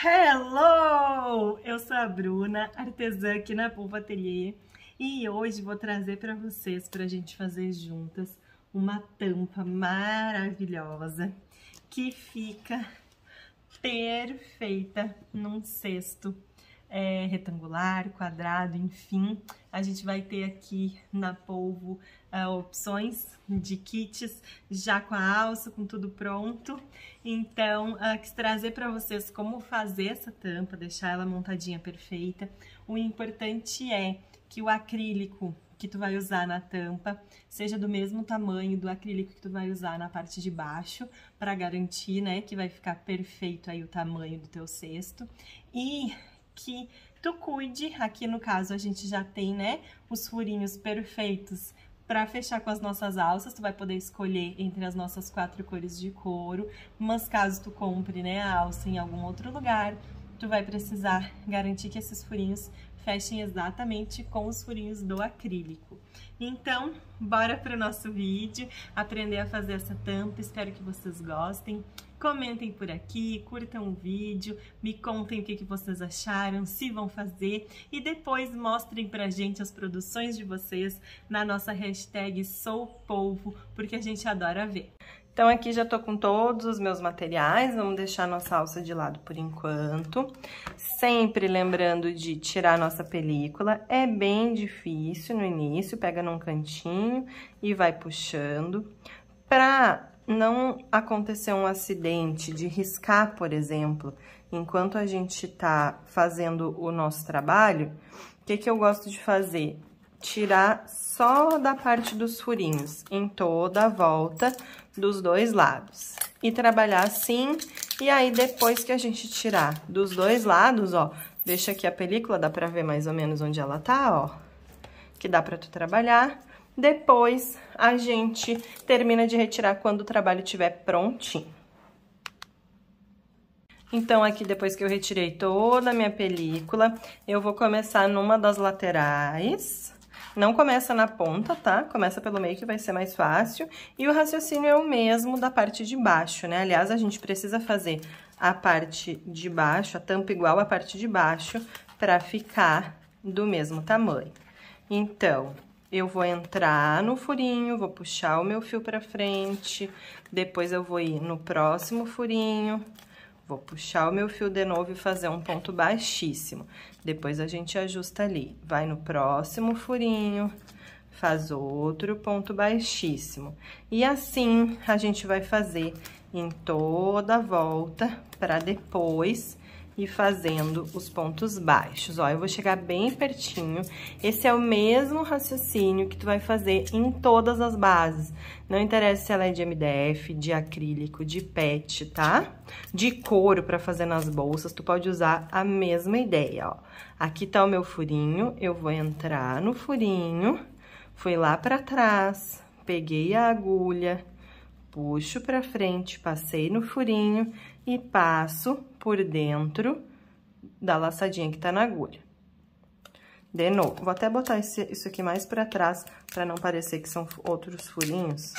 Hello! Eu sou a Bruna, artesã aqui na Pulva Atelier e hoje vou trazer para vocês, para a gente fazer juntas, uma tampa maravilhosa que fica perfeita num cesto é, retangular, quadrado, enfim. A gente vai ter aqui na polvo uh, opções de kits já com a alça, com tudo pronto. Então, uh, quis trazer para vocês como fazer essa tampa, deixar ela montadinha perfeita. O importante é que o acrílico que tu vai usar na tampa seja do mesmo tamanho do acrílico que tu vai usar na parte de baixo para garantir, né, que vai ficar perfeito aí o tamanho do teu cesto e que tu cuide, aqui no caso a gente já tem, né, os furinhos perfeitos para fechar com as nossas alças, tu vai poder escolher entre as nossas quatro cores de couro, mas caso tu compre né, a alça em algum outro lugar, tu vai precisar garantir que esses furinhos fechem exatamente com os furinhos do acrílico. Então, bora para o nosso vídeo aprender a fazer essa tampa, espero que vocês gostem. Comentem por aqui, curtam o vídeo, me contem o que, que vocês acharam, se vão fazer e depois mostrem pra gente as produções de vocês na nossa hashtag SouPolvo, porque a gente adora ver. Então aqui já tô com todos os meus materiais, vamos deixar nossa alça de lado por enquanto. Sempre lembrando de tirar nossa película, é bem difícil no início, pega num cantinho e vai puxando. Pra não acontecer um acidente de riscar, por exemplo, enquanto a gente está fazendo o nosso trabalho, o que, que eu gosto de fazer? Tirar só da parte dos furinhos, em toda a volta dos dois lados. E trabalhar assim, e aí depois que a gente tirar dos dois lados, ó, deixa aqui a película, dá pra ver mais ou menos onde ela tá, ó, que dá pra tu trabalhar. Depois, a gente termina de retirar quando o trabalho estiver prontinho. Então, aqui depois que eu retirei toda a minha película, eu vou começar numa das laterais. Não começa na ponta, tá? Começa pelo meio que vai ser mais fácil. E o raciocínio é o mesmo da parte de baixo, né? Aliás, a gente precisa fazer a parte de baixo, a tampa igual à parte de baixo, pra ficar do mesmo tamanho. Então, eu vou entrar no furinho, vou puxar o meu fio pra frente, depois eu vou ir no próximo furinho, vou puxar o meu fio de novo e fazer um ponto baixíssimo. Depois a gente ajusta ali, vai no próximo furinho, faz outro ponto baixíssimo. E assim, a gente vai fazer em toda a volta, para depois e fazendo os pontos baixos. Ó, eu vou chegar bem pertinho. Esse é o mesmo raciocínio que tu vai fazer em todas as bases. Não interessa se ela é de MDF, de acrílico, de PET, tá? De couro para fazer nas bolsas, tu pode usar a mesma ideia, ó. Aqui tá o meu furinho, eu vou entrar no furinho, fui lá para trás, peguei a agulha, puxo para frente, passei no furinho e passo por dentro da laçadinha que tá na agulha. De novo, vou até botar esse, isso aqui mais pra trás, pra não parecer que são outros furinhos.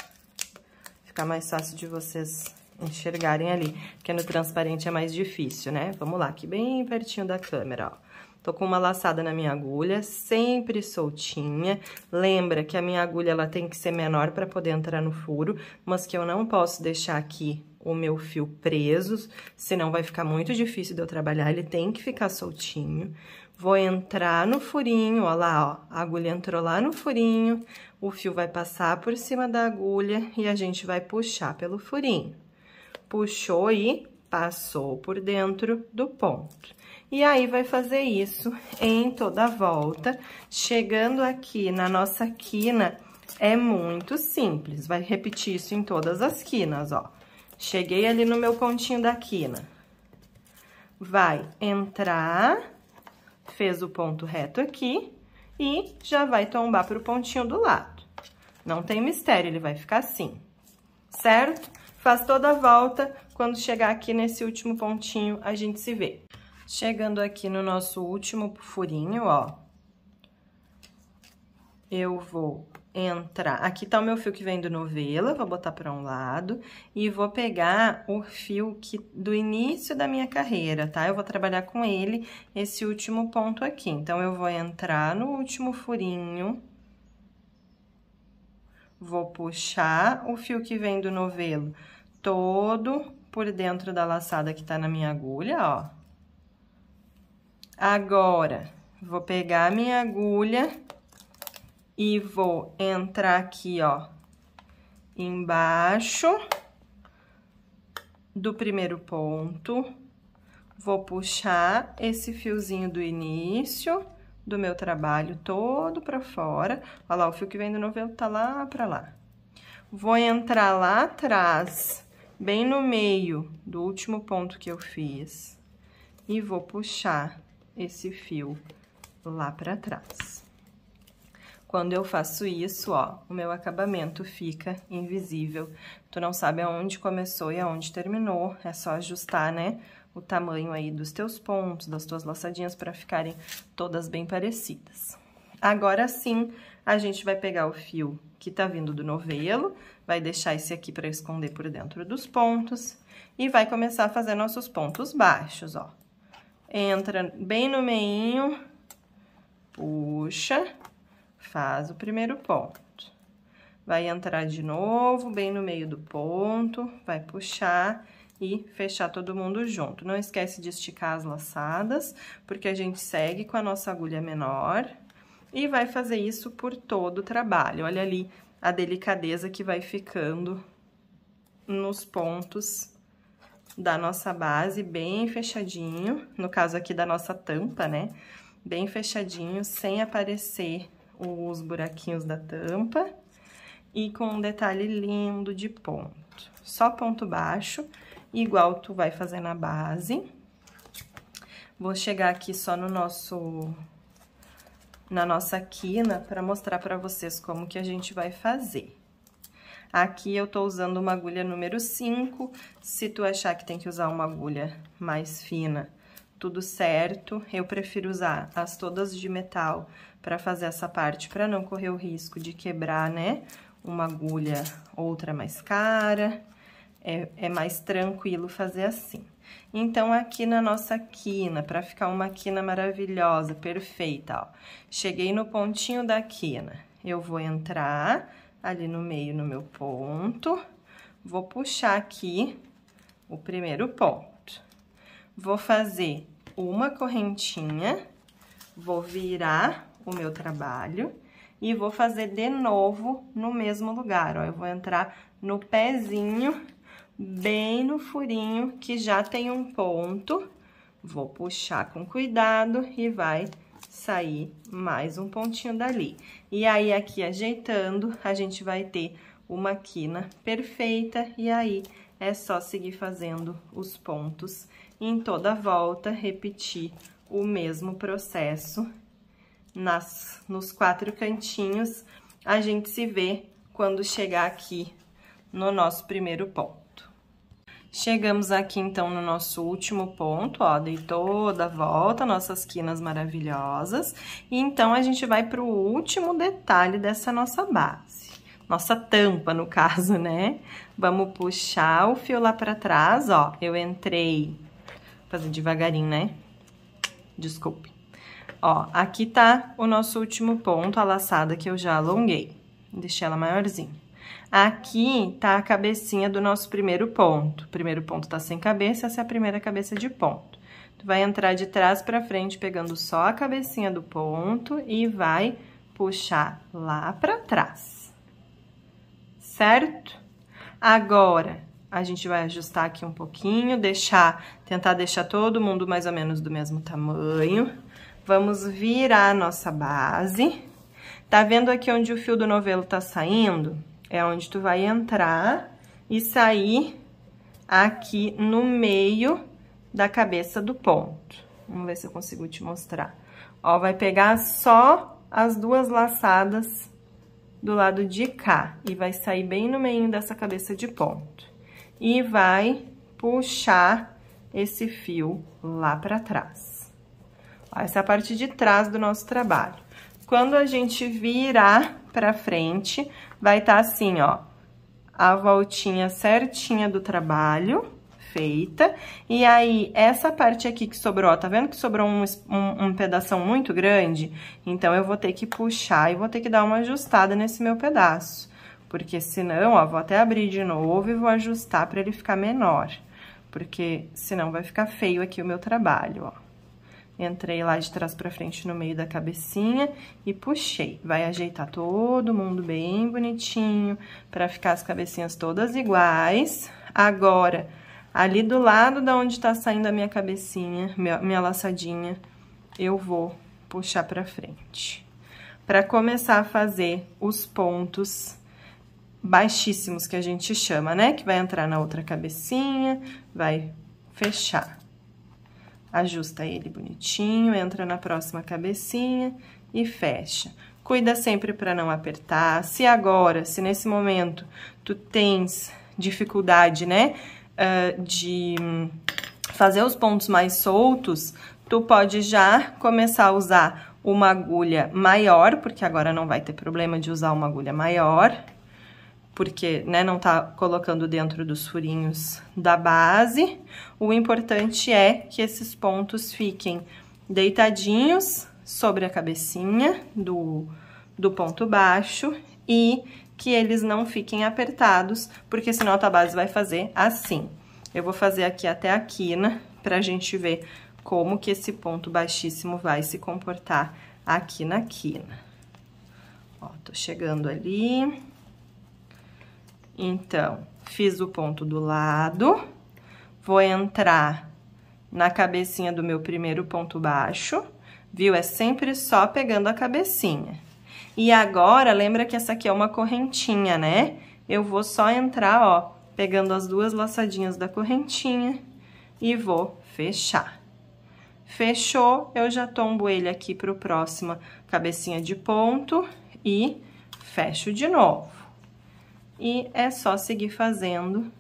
Ficar mais fácil de vocês enxergarem ali, porque no transparente é mais difícil, né? Vamos lá, aqui bem pertinho da câmera, ó. Tô com uma laçada na minha agulha, sempre soltinha. Lembra que a minha agulha, ela tem que ser menor para poder entrar no furo, mas que eu não posso deixar aqui o meu fio preso, senão vai ficar muito difícil de eu trabalhar, ele tem que ficar soltinho. Vou entrar no furinho, ó lá, ó, a agulha entrou lá no furinho, o fio vai passar por cima da agulha e a gente vai puxar pelo furinho. Puxou e passou por dentro do ponto. E aí, vai fazer isso em toda a volta. Chegando aqui na nossa quina, é muito simples. Vai repetir isso em todas as quinas, ó. Cheguei ali no meu pontinho da quina. Vai entrar, fez o ponto reto aqui e já vai tombar pro pontinho do lado. Não tem mistério, ele vai ficar assim, certo? Faz toda a volta, quando chegar aqui nesse último pontinho, a gente se vê. Chegando aqui no nosso último furinho, ó, eu vou entrar... Aqui tá o meu fio que vem do novela, vou botar pra um lado, e vou pegar o fio que do início da minha carreira, tá? Eu vou trabalhar com ele esse último ponto aqui. Então, eu vou entrar no último furinho, vou puxar o fio que vem do novelo todo por dentro da laçada que tá na minha agulha, ó Agora, vou pegar a minha agulha e vou entrar aqui, ó, embaixo do primeiro ponto. Vou puxar esse fiozinho do início do meu trabalho todo pra fora. Olha lá, o fio que vem do novelo tá lá pra lá. Vou entrar lá atrás, bem no meio do último ponto que eu fiz. E vou puxar esse fio lá para trás. Quando eu faço isso, ó, o meu acabamento fica invisível. Tu não sabe aonde começou e aonde terminou, é só ajustar, né, o tamanho aí dos teus pontos, das tuas laçadinhas para ficarem todas bem parecidas. Agora sim, a gente vai pegar o fio que tá vindo do novelo, vai deixar esse aqui para esconder por dentro dos pontos e vai começar a fazer nossos pontos baixos, ó entra bem no meinho, puxa, faz o primeiro ponto. Vai entrar de novo, bem no meio do ponto, vai puxar e fechar todo mundo junto. Não esquece de esticar as laçadas, porque a gente segue com a nossa agulha menor e vai fazer isso por todo o trabalho. Olha ali a delicadeza que vai ficando nos pontos da nossa base bem fechadinho, no caso aqui da nossa tampa, né? Bem fechadinho, sem aparecer os buraquinhos da tampa e com um detalhe lindo de ponto. Só ponto baixo, igual tu vai fazer na base. Vou chegar aqui só no nosso na nossa quina para mostrar para vocês como que a gente vai fazer. Aqui eu tô usando uma agulha número 5, se tu achar que tem que usar uma agulha mais fina, tudo certo. Eu prefiro usar as todas de metal para fazer essa parte, para não correr o risco de quebrar, né? Uma agulha, outra mais cara, é, é mais tranquilo fazer assim. Então, aqui na nossa quina, para ficar uma quina maravilhosa, perfeita, ó. Cheguei no pontinho da quina, eu vou entrar ali no meio, no meu ponto. Vou puxar aqui o primeiro ponto. Vou fazer uma correntinha, vou virar o meu trabalho e vou fazer de novo no mesmo lugar, ó. Eu vou entrar no pezinho, bem no furinho, que já tem um ponto. Vou puxar com cuidado e vai sair mais um pontinho dali. E aí, aqui ajeitando, a gente vai ter uma quina perfeita, e aí é só seguir fazendo os pontos em toda a volta, repetir o mesmo processo nas, nos quatro cantinhos. A gente se vê quando chegar aqui no nosso primeiro ponto. Chegamos aqui, então, no nosso último ponto, ó, dei toda a volta, nossas quinas maravilhosas. E então, a gente vai pro último detalhe dessa nossa base. Nossa tampa, no caso, né? Vamos puxar o fio lá pra trás, ó. Eu entrei... Vou fazer devagarinho, né? Desculpe. Ó, aqui tá o nosso último ponto, a laçada que eu já alonguei. Deixei ela maiorzinha. Aqui tá a cabecinha do nosso primeiro ponto. O primeiro ponto tá sem cabeça, essa é a primeira cabeça de ponto. Tu vai entrar de trás pra frente pegando só a cabecinha do ponto e vai puxar lá pra trás. Certo? Agora, a gente vai ajustar aqui um pouquinho, deixar, tentar deixar todo mundo mais ou menos do mesmo tamanho. Vamos virar a nossa base. Tá vendo aqui onde o fio do novelo tá saindo? É onde tu vai entrar e sair aqui no meio da cabeça do ponto. Vamos ver se eu consigo te mostrar. Ó, vai pegar só as duas laçadas do lado de cá e vai sair bem no meio dessa cabeça de ponto. E vai puxar esse fio lá para trás. Ó, essa é a parte de trás do nosso trabalho. Quando a gente virar pra frente, vai estar tá assim, ó, a voltinha certinha do trabalho feita. E aí, essa parte aqui que sobrou, ó, tá vendo que sobrou um, um, um pedaço muito grande? Então, eu vou ter que puxar e vou ter que dar uma ajustada nesse meu pedaço. Porque senão, ó, vou até abrir de novo e vou ajustar pra ele ficar menor. Porque senão vai ficar feio aqui o meu trabalho, ó. Entrei lá de trás pra frente no meio da cabecinha e puxei. Vai ajeitar todo mundo bem bonitinho, pra ficar as cabecinhas todas iguais. Agora, ali do lado da onde tá saindo a minha cabecinha, minha, minha laçadinha, eu vou puxar pra frente. Pra começar a fazer os pontos baixíssimos, que a gente chama, né? Que vai entrar na outra cabecinha, vai fechar. Ajusta ele bonitinho, entra na próxima cabecinha e fecha. Cuida sempre para não apertar. Se agora, se nesse momento tu tens dificuldade, né, uh, de hum, fazer os pontos mais soltos, tu pode já começar a usar uma agulha maior, porque agora não vai ter problema de usar uma agulha maior, porque né, não tá colocando dentro dos furinhos da base. O importante é que esses pontos fiquem deitadinhos sobre a cabecinha do, do ponto baixo e que eles não fiquem apertados, porque senão a base vai fazer assim. Eu vou fazer aqui até a quina, pra gente ver como que esse ponto baixíssimo vai se comportar aqui na quina. Ó, tô chegando ali então, fiz o ponto do lado, vou entrar na cabecinha do meu primeiro ponto baixo, viu? É sempre só pegando a cabecinha. E agora, lembra que essa aqui é uma correntinha, né? Eu vou só entrar, ó, pegando as duas laçadinhas da correntinha e vou fechar. Fechou, eu já tombo ele aqui pro próximo cabecinha de ponto e fecho de novo e é só seguir fazendo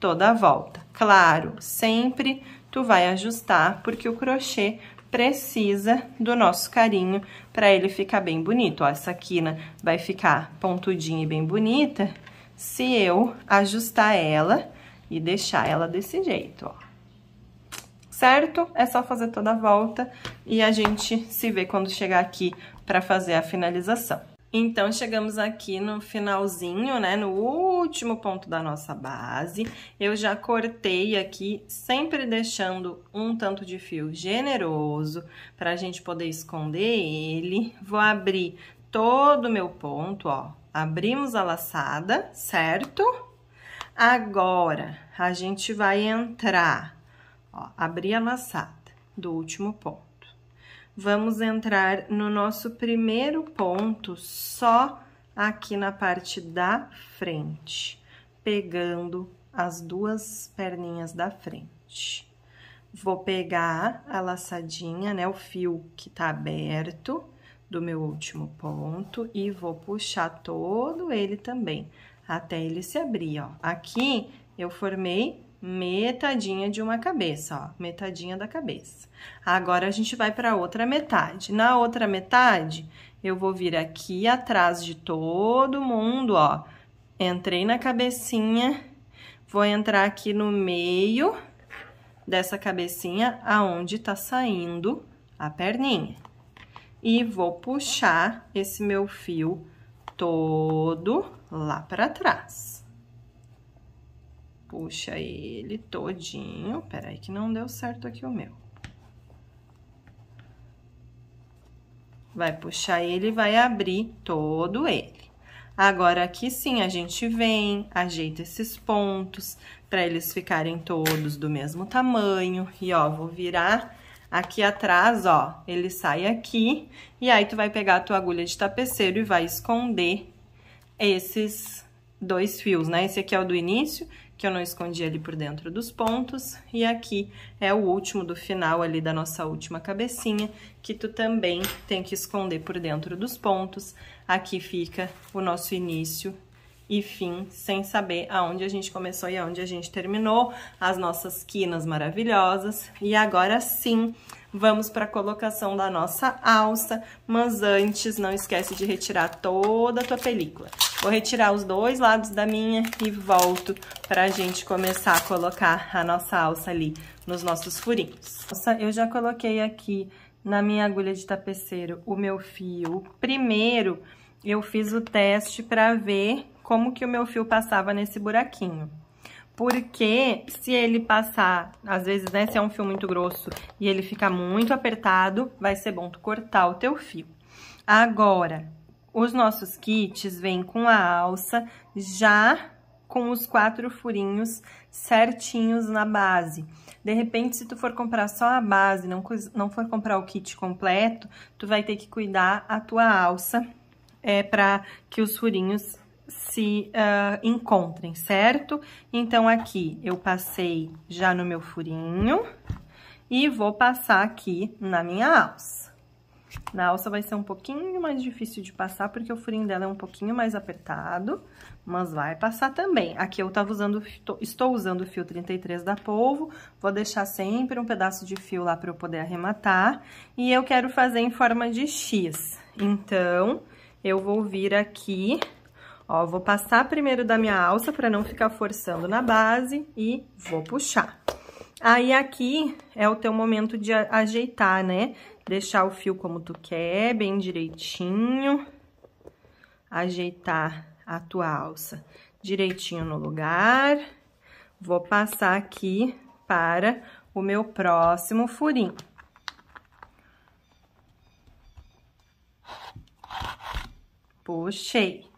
toda a volta. Claro, sempre tu vai ajustar, porque o crochê precisa do nosso carinho para ele ficar bem bonito. Ó, essa quina vai ficar pontudinha e bem bonita se eu ajustar ela e deixar ela desse jeito, ó. Certo? É só fazer toda a volta e a gente se vê quando chegar aqui para fazer a finalização. Então, chegamos aqui no finalzinho, né, no último ponto da nossa base. Eu já cortei aqui, sempre deixando um tanto de fio generoso, pra gente poder esconder ele. Vou abrir todo o meu ponto, ó. Abrimos a laçada, certo? Agora, a gente vai entrar, ó, abrir a laçada do último ponto vamos entrar no nosso primeiro ponto só aqui na parte da frente, pegando as duas perninhas da frente. Vou pegar a laçadinha, né, o fio que tá aberto do meu último ponto e vou puxar todo ele também, até ele se abrir, ó. Aqui eu formei metadinha de uma cabeça, ó, metadinha da cabeça. Agora a gente vai para outra metade. Na outra metade, eu vou vir aqui atrás de todo mundo, ó. Entrei na cabecinha, vou entrar aqui no meio dessa cabecinha aonde tá saindo a perninha. E vou puxar esse meu fio todo lá para trás puxa ele todinho. Peraí que não deu certo aqui o meu. Vai puxar ele e vai abrir todo ele. Agora, aqui sim, a gente vem, ajeita esses pontos para eles ficarem todos do mesmo tamanho. E, ó, vou virar aqui atrás, ó, ele sai aqui. E aí, tu vai pegar a tua agulha de tapeceiro e vai esconder esses dois fios, né? Esse aqui é o do início que eu não escondi ali por dentro dos pontos. E aqui é o último do final ali da nossa última cabecinha, que tu também tem que esconder por dentro dos pontos. Aqui fica o nosso início e fim, sem saber aonde a gente começou e aonde a gente terminou, as nossas quinas maravilhosas. E agora sim, vamos para a colocação da nossa alça, mas antes não esquece de retirar toda a tua película. Vou retirar os dois lados da minha e volto pra gente começar a colocar a nossa alça ali nos nossos furinhos. Nossa, eu já coloquei aqui na minha agulha de tapeceiro o meu fio. O primeiro, eu fiz o teste pra ver como que o meu fio passava nesse buraquinho. Porque se ele passar, às vezes, né, se é um fio muito grosso e ele ficar muito apertado, vai ser bom tu cortar o teu fio. Agora, os nossos kits vêm com a alça já com os quatro furinhos certinhos na base. De repente, se tu for comprar só a base, não, não for comprar o kit completo, tu vai ter que cuidar a tua alça é, para que os furinhos se uh, encontrem, certo? Então, aqui eu passei já no meu furinho e vou passar aqui na minha alça. Na alça vai ser um pouquinho mais difícil de passar, porque o furinho dela é um pouquinho mais apertado, mas vai passar também. Aqui eu tava usando, estou usando o fio 33 da Polvo, vou deixar sempre um pedaço de fio lá para eu poder arrematar, e eu quero fazer em forma de X. Então, eu vou vir aqui, ó, vou passar primeiro da minha alça para não ficar forçando na base e vou puxar. Aí aqui é o teu momento de ajeitar, né? Deixar o fio como tu quer, bem direitinho. Ajeitar a tua alça direitinho no lugar. Vou passar aqui para o meu próximo furinho. Puxei.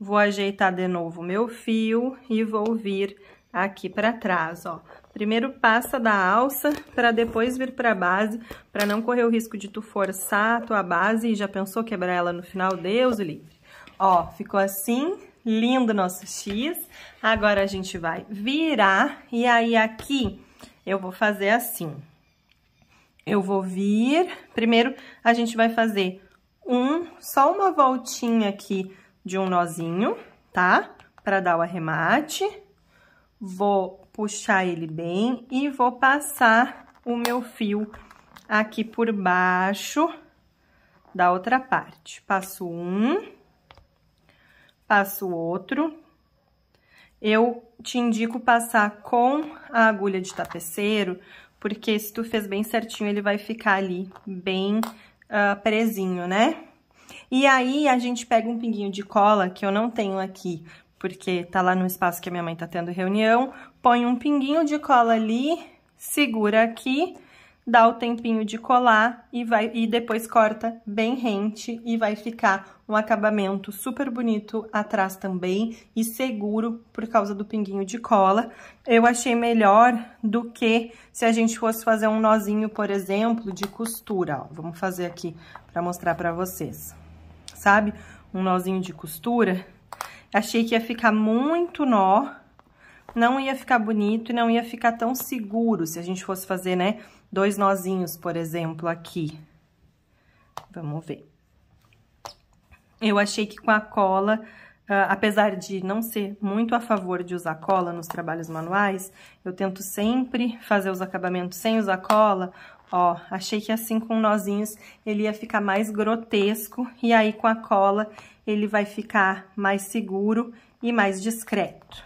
Vou ajeitar de novo o meu fio e vou vir aqui para trás, ó. Primeiro passa da alça para depois vir para a base, para não correr o risco de tu forçar a tua base e já pensou quebrar ela no final, Deus o livre. Ó, ficou assim, lindo nosso X. Agora a gente vai virar e aí aqui eu vou fazer assim. Eu vou vir, primeiro a gente vai fazer um, só uma voltinha aqui de um nozinho, tá? Para dar o arremate. Vou puxar ele bem e vou passar o meu fio aqui por baixo da outra parte. Passo um, passo outro. Eu te indico passar com a agulha de tapeceiro, porque se tu fez bem certinho, ele vai ficar ali bem uh, presinho, né? E aí, a gente pega um pinguinho de cola, que eu não tenho aqui, porque tá lá no espaço que a minha mãe tá tendo reunião, põe um pinguinho de cola ali, segura aqui, dá o tempinho de colar e, vai, e depois corta bem rente e vai ficar um acabamento super bonito atrás também e seguro por causa do pinguinho de cola. Eu achei melhor do que se a gente fosse fazer um nozinho, por exemplo, de costura, ó. Vamos fazer aqui para mostrar para vocês, sabe? Um nozinho de costura Achei que ia ficar muito nó, não ia ficar bonito e não ia ficar tão seguro se a gente fosse fazer, né, dois nozinhos, por exemplo, aqui. Vamos ver. Eu achei que com a cola, ah, apesar de não ser muito a favor de usar cola nos trabalhos manuais, eu tento sempre fazer os acabamentos sem usar cola, Ó, achei que assim com nozinhos ele ia ficar mais grotesco e aí com a cola ele vai ficar mais seguro e mais discreto.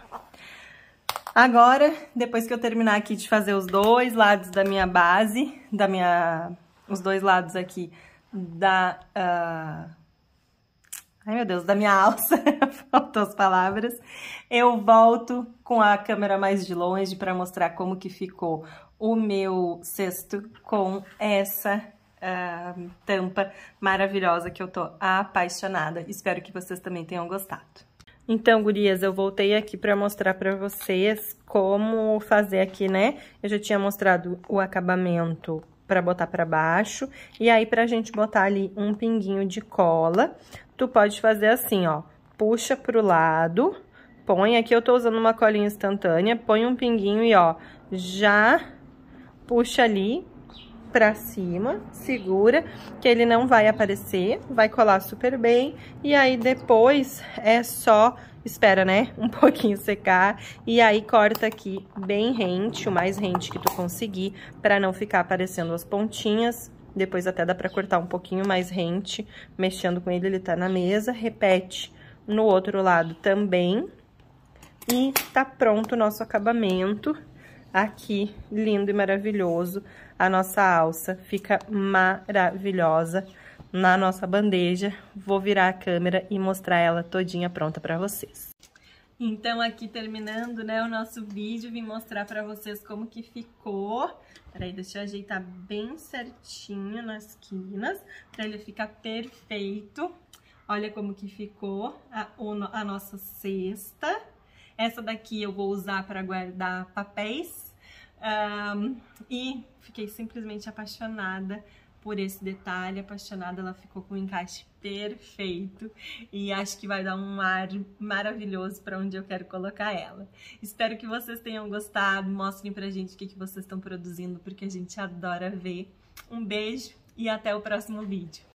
Agora, depois que eu terminar aqui de fazer os dois lados da minha base, da minha, os dois lados aqui da uh, Ai, meu Deus, da minha alça, faltam as palavras. Eu volto com a câmera mais de longe para mostrar como que ficou o meu cesto com essa uh, tampa maravilhosa que eu tô apaixonada. Espero que vocês também tenham gostado. Então, gurias, eu voltei aqui para mostrar para vocês como fazer aqui, né? Eu já tinha mostrado o acabamento para botar para baixo, e aí pra gente botar ali um pinguinho de cola tu pode fazer assim, ó. Puxa pro lado, põe, aqui eu tô usando uma colinha instantânea, põe um pinguinho e, ó, já puxa ali pra cima, segura, que ele não vai aparecer, vai colar super bem, e aí depois é só, espera, né, um pouquinho secar, e aí corta aqui bem rente, o mais rente que tu conseguir, pra não ficar aparecendo as pontinhas, depois até dá pra cortar um pouquinho mais rente, mexendo com ele, ele tá na mesa. Repete no outro lado também. E tá pronto o nosso acabamento aqui, lindo e maravilhoso. A nossa alça fica maravilhosa na nossa bandeja. Vou virar a câmera e mostrar ela todinha pronta pra vocês. Então aqui terminando, né, o nosso vídeo, vim mostrar para vocês como que ficou. Peraí, deixa eu ajeitar bem certinho nas quinas, para ele ficar perfeito. Olha como que ficou a, a nossa cesta. Essa daqui eu vou usar para guardar papéis. Um, e fiquei simplesmente apaixonada por esse detalhe, apaixonada, ela ficou com um encaixe perfeito e acho que vai dar um ar maravilhoso para onde eu quero colocar ela. Espero que vocês tenham gostado, mostrem pra gente o que, que vocês estão produzindo, porque a gente adora ver. Um beijo e até o próximo vídeo.